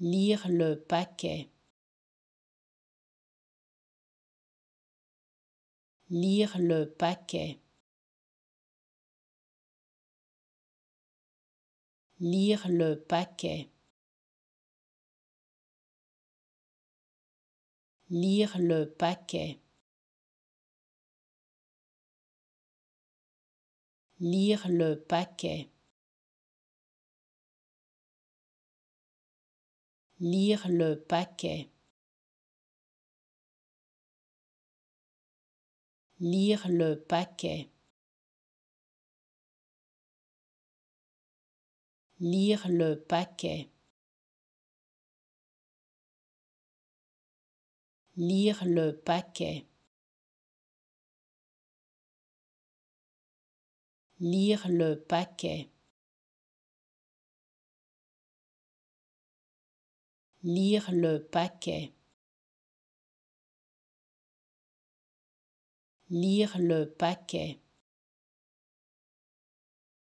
Lire le paquet. Lire le paquet. Lire le paquet. Lire le paquet. Lire le paquet. lire le paquet. Lire le paquet. Lire le paquet. Lire le paquet. Lire le paquet. lire le paquet. Lire le paquet.